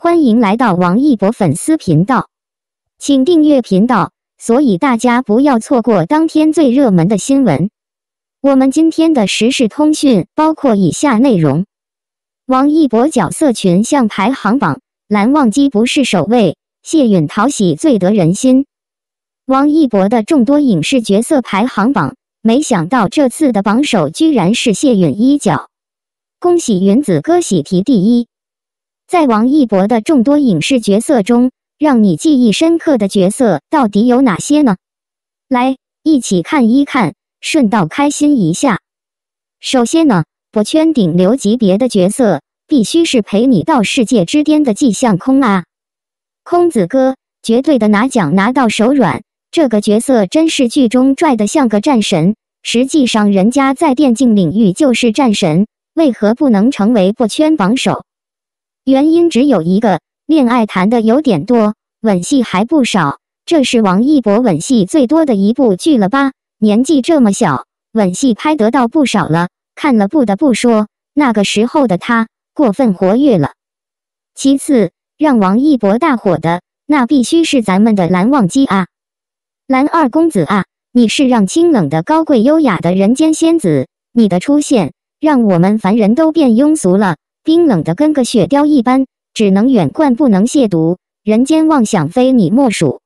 欢迎来到王一博粉丝频道，请订阅频道，所以大家不要错过当天最热门的新闻。我们今天的时事通讯包括以下内容：王一博角色群像排行榜，蓝忘机不是首位，谢允讨喜最得人心。王一博的众多影视角色排行榜，没想到这次的榜首居然是谢允一角，恭喜云子哥喜提第一。在王一博的众多影视角色中，让你记忆深刻的角色到底有哪些呢？来一起看一看，顺道开心一下。首先呢，博圈顶流级别的角色，必须是陪你到世界之巅的季向空啊，空子哥绝对的拿奖拿到手软。这个角色真是剧中拽的像个战神，实际上人家在电竞领域就是战神，为何不能成为博圈榜首？原因只有一个，恋爱谈的有点多，吻戏还不少，这是王一博吻戏最多的一部剧了吧？年纪这么小，吻戏拍得到不少了，看了不得不说，那个时候的他过分活跃了。其次，让王一博大火的那必须是咱们的蓝忘机啊，蓝二公子啊，你是让清冷的、高贵优雅的人间仙子，你的出现让我们凡人都变庸俗了。冰冷的跟个雪雕一般，只能远观不能亵渎。人间妄想非你莫属，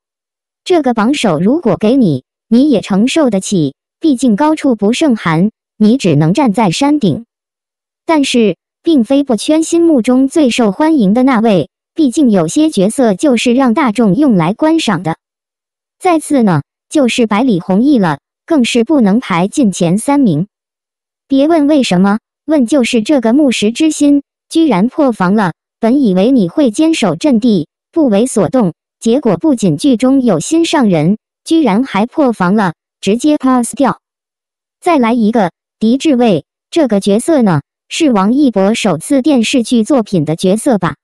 这个榜首如果给你，你也承受得起。毕竟高处不胜寒，你只能站在山顶。但是，并非不圈心目中最受欢迎的那位。毕竟有些角色就是让大众用来观赏的。再次呢，就是百里弘毅了，更是不能排进前三名。别问为什么，问就是这个木石之心。居然破防了！本以为你会坚守阵地，不为所动，结果不仅剧中有心上人，居然还破防了，直接 pass 掉。再来一个，狄志伟这个角色呢，是王一博首次电视剧作品的角色吧？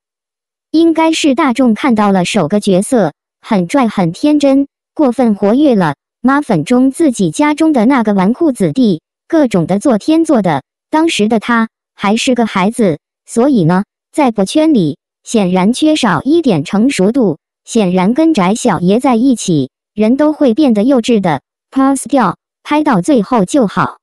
应该是大众看到了首个角色，很拽、很天真、过分活跃了。妈粉中自己家中的那个纨绔子弟，各种的做天做的，当时的他还是个孩子。所以呢，在博圈里，显然缺少一点成熟度。显然跟宅小爷在一起，人都会变得幼稚的。pass 掉，拍到最后就好。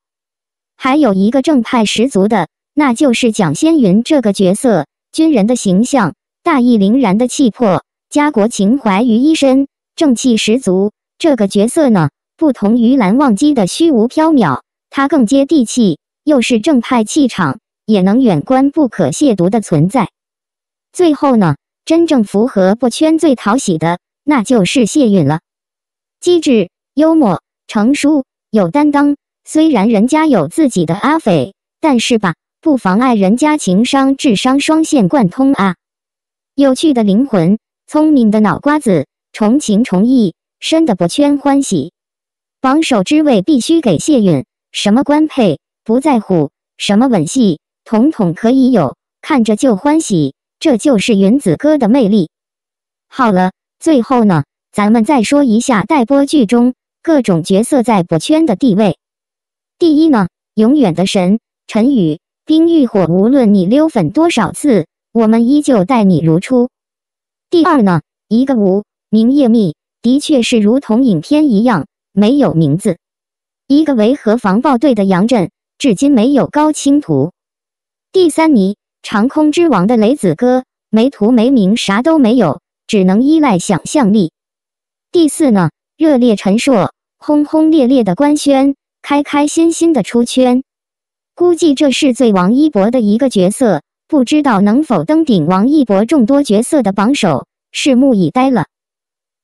还有一个正派十足的，那就是蒋先云这个角色。军人的形象，大义凛然的气魄，家国情怀于一身，正气十足。这个角色呢，不同于蓝忘机的虚无缥缈，他更接地气，又是正派气场。也能远观不可亵渎的存在。最后呢，真正符合不圈最讨喜的，那就是谢允了。机智、幽默、成熟、有担当。虽然人家有自己的阿斐，但是吧，不妨碍人家情商、智商双线贯通啊。有趣的灵魂，聪明的脑瓜子，重情重义，深得博圈欢喜。榜首之位必须给谢允。什么官配不在乎，什么吻戏。统统可以有，看着就欢喜，这就是云子哥的魅力。好了，最后呢，咱们再说一下待播剧中各种角色在播圈的地位。第一呢，永远的神陈宇冰玉火，无论你溜粉多少次，我们依旧待你如初。第二呢，一个无名叶蜜，的确是如同影片一样没有名字。一个维和防暴队的杨震，至今没有高清图。第三名，长空之王的雷子哥，没图没名，啥都没有，只能依赖想象力。第四呢，热烈陈硕，轰轰烈烈的官宣，开开心心的出圈，估计这是最王一博的一个角色，不知道能否登顶王一博众多角色的榜首，拭目以待了。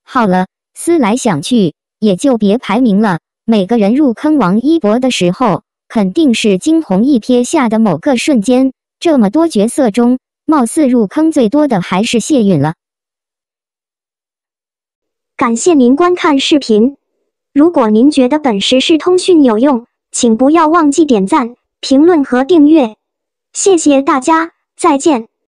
好了，思来想去，也就别排名了。每个人入坑王一博的时候。肯定是惊鸿一瞥下的某个瞬间，这么多角色中，貌似入坑最多的还是谢允了。感谢您观看视频，如果您觉得本实时通讯有用，请不要忘记点赞、评论和订阅。谢谢大家，再见。